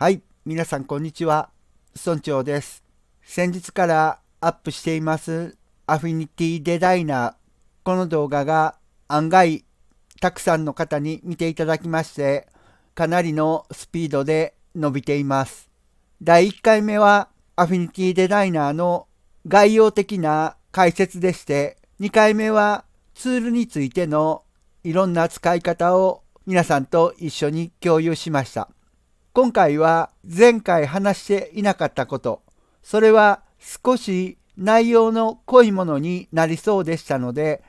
はい、皆さんこんにちは。村長です。先日からアップしていますアフィニティデザイナー。この動画が案外たくさんの方に見ていただきまして、かなりのスピードで伸びています。第1回目はアフィニティデザイナーの概要的な解説でして、2回目はツールについてのいろんな使い方を皆さんと一緒に共有しました。今回は前回話していなかったこと、それは少し内容の濃いものになりそうでしたので、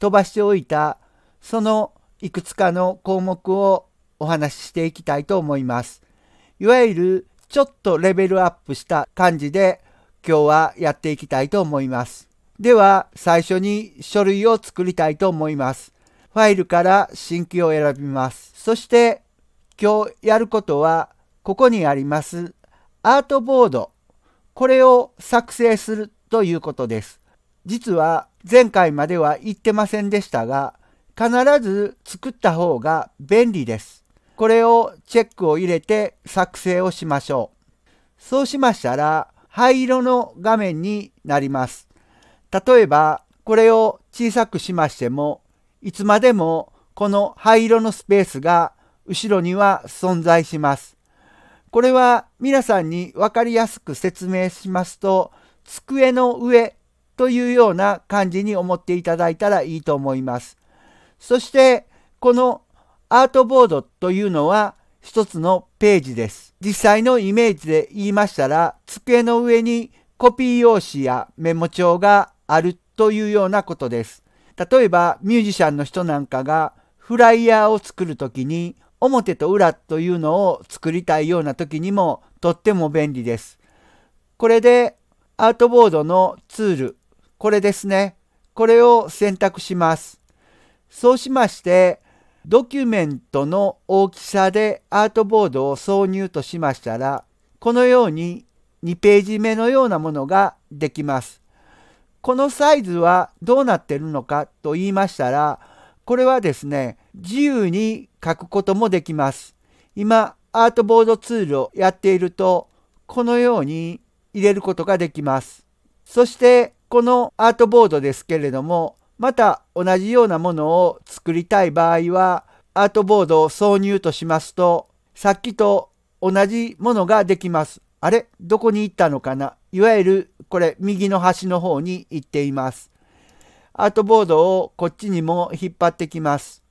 飛ばしておいたそのいくつかの項目をお話ししていきたいと思います。いわゆるちょっとレベルアップした感じで今日はやっていきたいと思います。では最初に書類を作りたいと思います。ファイルから新規を選びます。そして今日やることはここにありますアートボードこれを作成するということです。実は前回までは言ってませんでしたが必ず作った方が便利です。これをチェックを入れて作成をしましょう。そうしましたら灰色の画面になります。例えばこれを小さくしましてもいつまでもこの灰色のスペースが後ろには存在します。これは皆さんに分かりやすく説明しますと、机の上というような感じに思っていただいたらいいと思います。そして、このアートボードというのは一つのページです。実際のイメージで言いましたら、机の上にコピー用紙やメモ帳があるというようなことです。例えばミュージシャンの人なんかがフライヤーを作る時に表と裏というのを作りたいような時にもとっても便利です。これでアートボードのツール、これですね。これを選択します。そうしまして、ドキュメントの大きさでアートボードを挿入としましたら、このように2ページ目のようなものができます。このサイズはどうなってるのかと言いましたら、これはですね、自由に書くこともできます。今、アートボードツールをやっていると、このように入れることができます。そして、このアートボードですけれども、また同じようなものを作りたい場合は、アートボードを挿入としますと、さっきと同じものができます。あれどこに行ったのかないわゆる、これ、右の端の方に行っています。アートボードをこっちにも引っ張ってきます。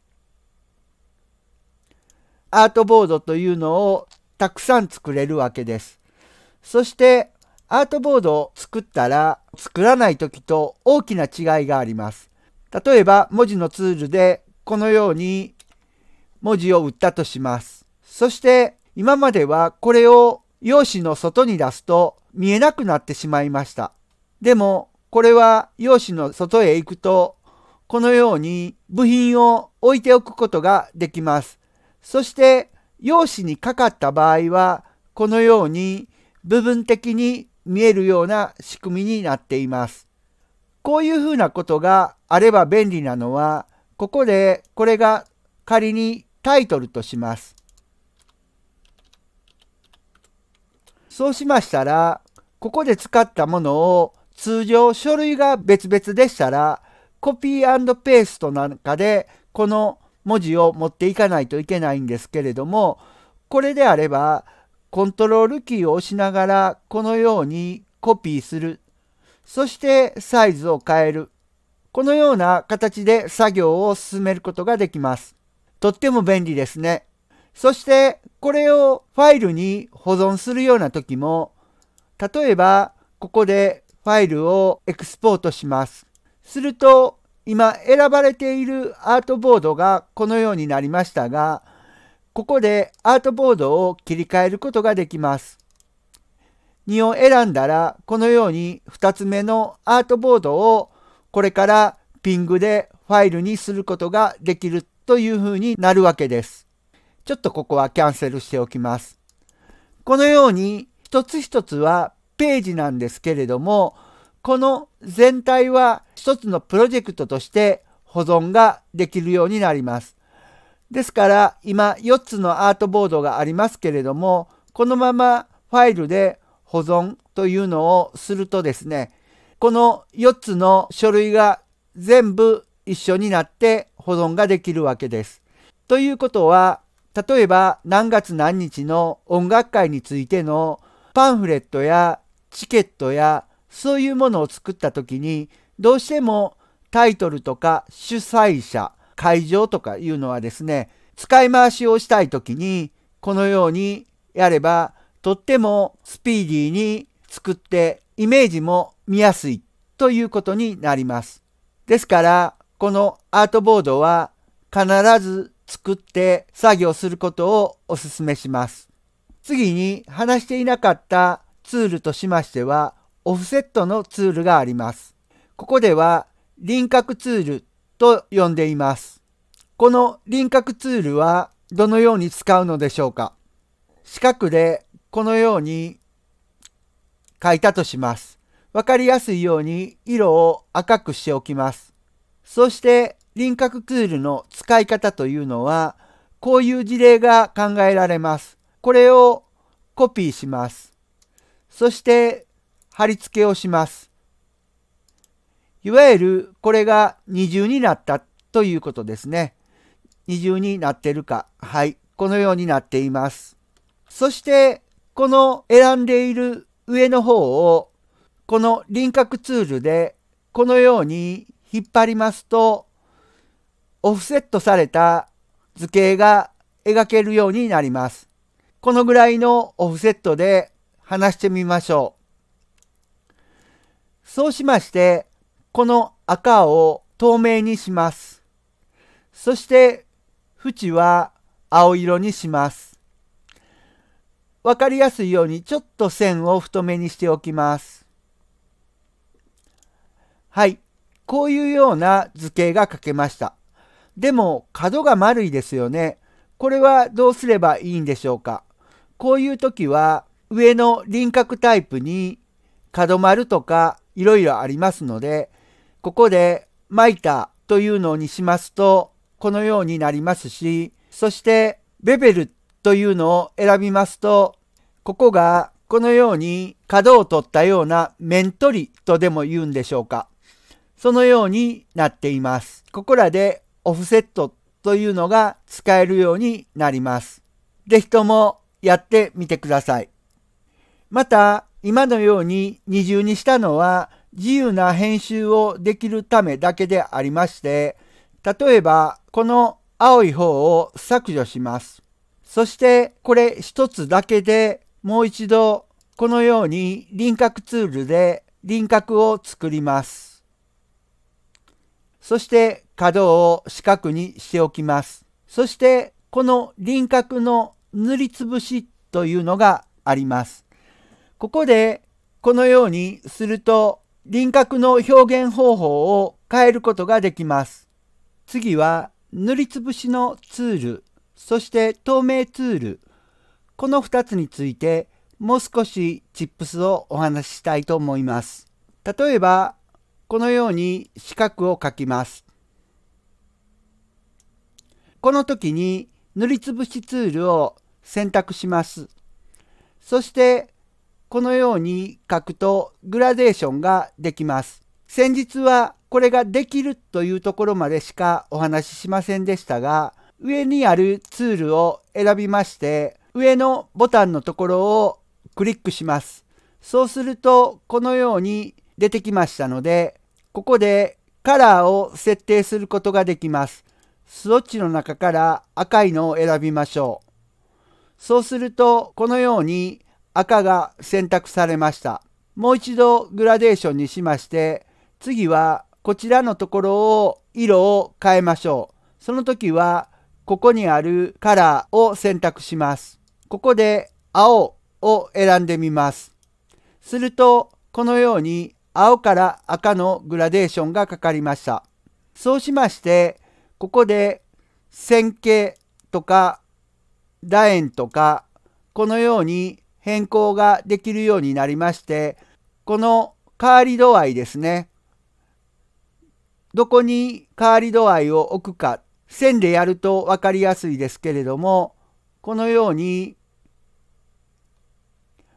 アートボードというのをたくさん作れるわけです。そしてアートボードを作ったら作らない時と大きな違いがあります。例えば文字のツールでこのように文字を打ったとします。そして今まではこれを用紙の外に出すと見えなくなってしまいました。でもこれは用紙の外へ行くとこのように部品を置いておくことができます。そして用紙にかかった場合はこのように部分的に見えるような仕組みになっています。こういうふうなことがあれば便利なのはここでこれが仮にタイトルとします。そうしましたらここで使ったものを通常書類が別々でしたらコピーペーストなんかでこの文字を持っていかないといけないんですけれどもこれであればコントロールキーを押しながらこのようにコピーするそしてサイズを変えるこのような形で作業を進めることができます。とっても便利ですね。そしてこれをファイルに保存するような時も例えばここでファイルをエクスポートします。すると今選ばれているアートボードがこのようになりましたが、ここでアートボードを切り替えることができます。2を選んだら、このように2つ目のアートボードをこれからピングでファイルにすることができるというふうになるわけです。ちょっとここはキャンセルしておきます。このように一つ一つはページなんですけれども、この全体は一つのプロジェクトとして保存ができるようになります。ですから今4つのアートボードがありますけれどもこのままファイルで保存というのをするとですねこの4つの書類が全部一緒になって保存ができるわけです。ということは例えば何月何日の音楽会についてのパンフレットやチケットやそういうものを作った時にどうしてもタイトルとか主催者会場とかいうのはですね使い回しをしたい時にこのようにやればとってもスピーディーに作ってイメージも見やすいということになります。ですからこのアートボードは必ず作って作業することをお勧めします。次に話していなかったツールとしましてはオフセットのツールがあります。ここでは輪郭ツールと呼んでいます。この輪郭ツールはどのように使うのでしょうか四角でこのように書いたとします。わかりやすいように色を赤くしておきます。そして輪郭ツールの使い方というのはこういう事例が考えられます。これをコピーします。そして貼り付けをします。いわゆるこれが二重になったということですね。二重になってるか。はい。このようになっています。そしてこの選んでいる上の方をこの輪郭ツールでこのように引っ張りますとオフセットされた図形が描けるようになります。このぐらいのオフセットで話してみましょう。そうしまして、この赤を透明にします。そして、縁は青色にします。わかりやすいようにちょっと線を太めにしておきます。はい。こういうような図形が書けました。でも角が丸いですよね。これはどうすればいいんでしょうか。こういう時は上の輪郭タイプに角丸とかいろいろありますので、ここで巻いたというのにしますと、このようになりますし、そしてベベルというのを選びますと、ここがこのように角を取ったような面取りとでも言うんでしょうか。そのようになっています。ここらでオフセットというのが使えるようになります。ぜひともやってみてください。また、今のように二重にしたのは自由な編集をできるためだけでありまして例えばこの青い方を削除しますそしてこれ1つだけでもう一度このように輪郭ツールで輪郭を作りますそして角を四角にしておきますそしてこの輪郭の塗りつぶしというのがありますここでこのようにすると輪郭の表現方法を変えることができます。次は塗りつぶしのツール、そして透明ツール、この2つについてもう少しチップスをお話ししたいと思います。例えばこのように四角を描きます。この時に塗りつぶしツールを選択します。そしてこのように書くとグラデーションができます。先日はこれができるというところまでしかお話ししませんでしたが、上にあるツールを選びまして、上のボタンのところをクリックします。そうすると、このように出てきましたので、ここでカラーを設定することができます。スウォッチの中から赤いのを選びましょう。そうすると、このように赤が選択されました。もう一度グラデーションにしまして、次はこちらのところを色を変えましょう。その時は、ここにあるカラーを選択します。ここで青を選んでみます。すると、このように青から赤のグラデーションがかかりました。そうしまして、ここで線形とか楕円とか、このように変更ができるようになりまして、この変わり度合いですね。どこに変わり度合いを置くか、線でやると分かりやすいですけれども、このように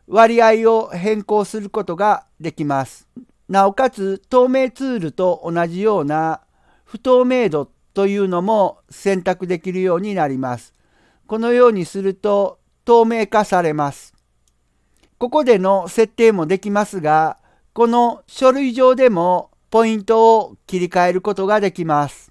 割合を変更することができます。なおかつ透明ツールと同じような不透明度というのも選択できるようになります。このようにすると透明化されます。ここでの設定もできますが、この書類上でもポイントを切り替えることができます。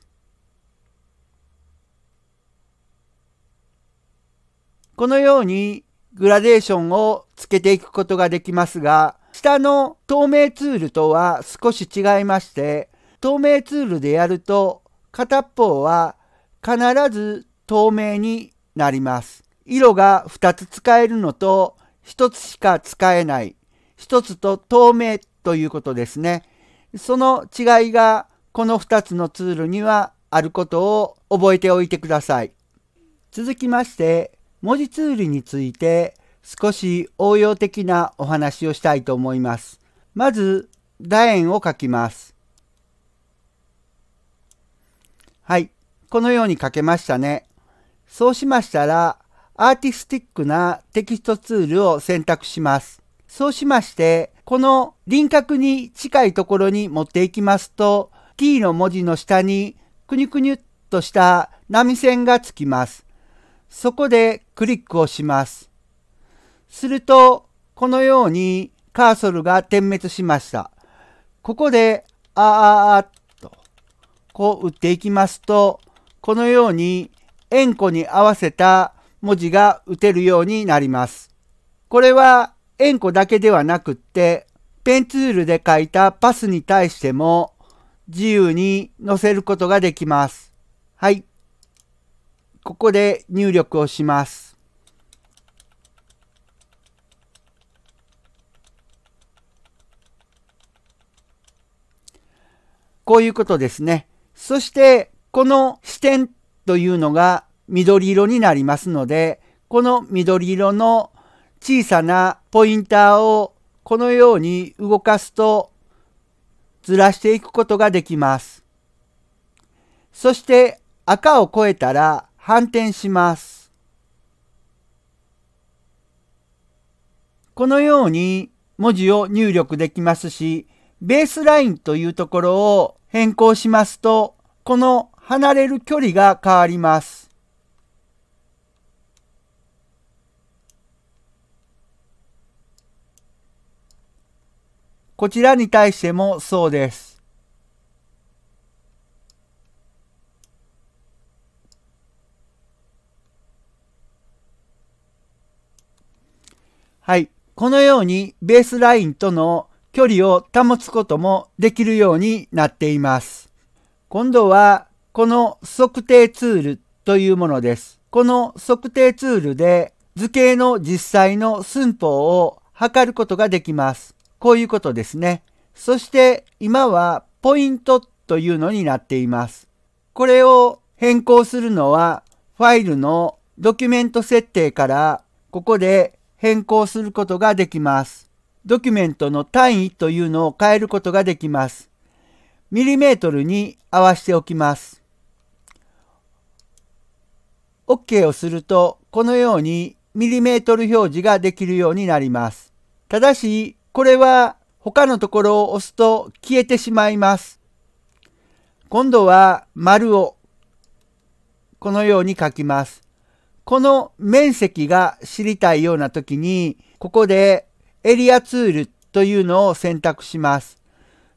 このようにグラデーションをつけていくことができますが、下の透明ツールとは少し違いまして、透明ツールでやると片方は必ず透明になります。色が2つ使えるのと一つしか使えない一つと透明ということですねその違いがこの二つのツールにはあることを覚えておいてください続きまして文字ツールについて少し応用的なお話をしたいと思いますまず楕円を書きますはいこのように書けましたねそうしましたらアーティスティックなテキストツールを選択します。そうしまして、この輪郭に近いところに持っていきますと、t の文字の下にくにゅくにゅっとした波線がつきます。そこでクリックをします。すると、このようにカーソルが点滅しました。ここで、あーあーっと、こう打っていきますと、このように円弧に合わせた文字が打てるようになります。これは円弧だけではなくって、ペンツールで書いたパスに対しても自由に載せることができます。はい。ここで入力をします。こういうことですね。そして、この視点というのが緑色になりますので、この緑色の小さなポインターをこのように動かすとずらしていくことができます。そして赤を越えたら反転します。このように文字を入力できますし、ベースラインというところを変更しますと、この離れる距離が変わります。こちらに対してもそうです。はい。このようにベースラインとの距離を保つこともできるようになっています。今度はこの測定ツールというものです。この測定ツールで図形の実際の寸法を測ることができます。こういうことですね。そして今はポイントというのになっています。これを変更するのはファイルのドキュメント設定からここで変更することができます。ドキュメントの単位というのを変えることができます。ミリメートルに合わせておきます。OK をするとこのようにミリメートル表示ができるようになります。ただしこれは他のところを押すと消えてしまいます。今度は丸をこのように書きます。この面積が知りたいような時に、ここでエリアツールというのを選択します。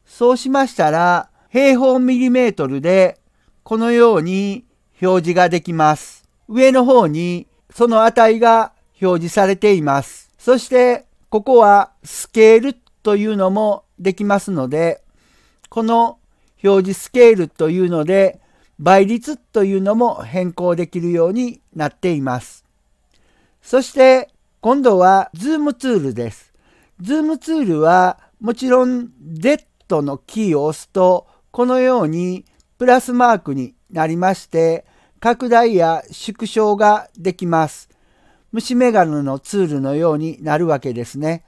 そうしましたら、平方ミリメートルでこのように表示ができます。上の方にその値が表示されています。そしてここはスケールというのもできますので、この表示スケールというので、倍率というのも変更できるようになっています。そして今度はズームツールです。Zoom ツールはもちろん Z のキーを押すとこのようにプラスマークになりまして拡大や縮小ができます。虫眼鏡のツールのようになるわけですね。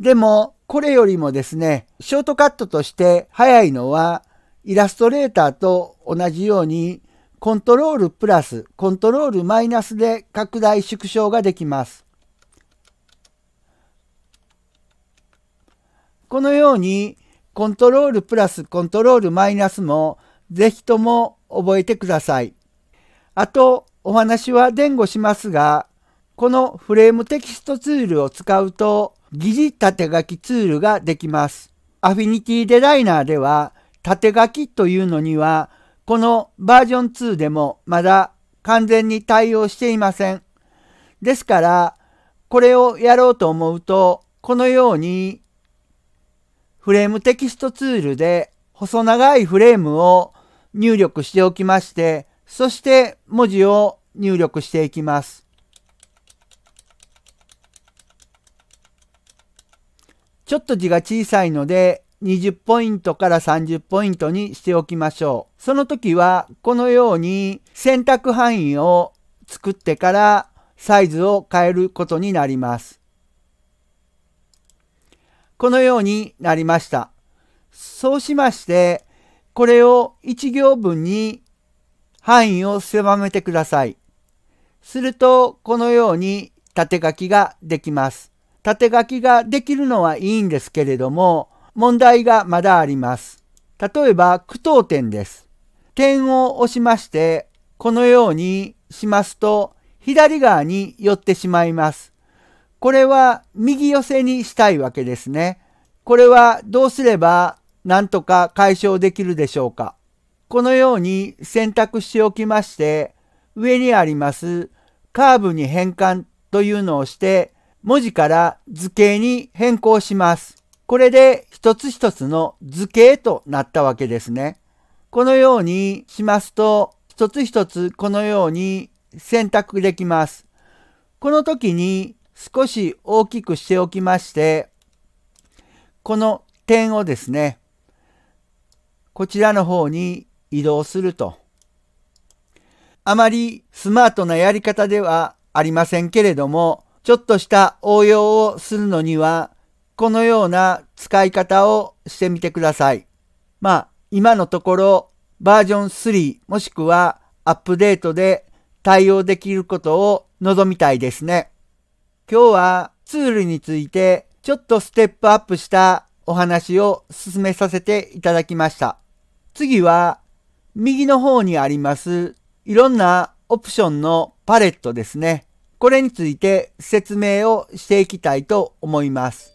でも、これよりもですね、ショートカットとして早いのは、イラストレーターと同じように、コントロールプラス、コントロールマイナスで拡大縮小ができます。このように、コントロールプラス、コントロールマイナスも、ぜひとも覚えてください。あと、お話は伝語しますが、このフレームテキストツールを使うと疑似縦書きツールができます。アフィニティデザイナーでは縦書きというのにはこのバージョン2でもまだ完全に対応していません。ですからこれをやろうと思うとこのようにフレームテキストツールで細長いフレームを入力しておきましてそして文字を入力していきます。ちょっと字が小さいので、20ポイントから30ポイントにしておきましょう。その時はこのように選択範囲を作ってからサイズを変えることになります。このようになりました。そうしましてこれを1行分に範囲を狭めてください。するとこのように縦書きができます。縦書きができるのはいいんですけれども、問題がまだあります。例えば、句読点です。点を押しまして、このようにしますと、左側に寄ってしまいます。これは右寄せにしたいわけですね。これはどうすればなんとか解消できるでしょうか。このように選択しておきまして、上にありますカーブに変換というのをして文字から図形に変更します。これで一つ一つの図形となったわけですね。このようにしますと、一つ一つこのように選択できます。この時に少し大きくしておきまして、この点をですね、こちらの方に移動すると。あまりスマートなやり方ではありませんけれども、ちょっとした応用をするのには、このような使い方をしてみてください。まあ、今のところバージョン3もしくはアップデートで対応できることを望みたいですね。今日はツールについてちょっとステップアップしたお話を進めさせていただきました。次は右の方にありますいろんなオプションのパレットですね。これについて説明をしていきたいと思います。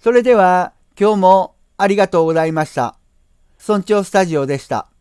それでは今日もありがとうございました。村長スタジオでした。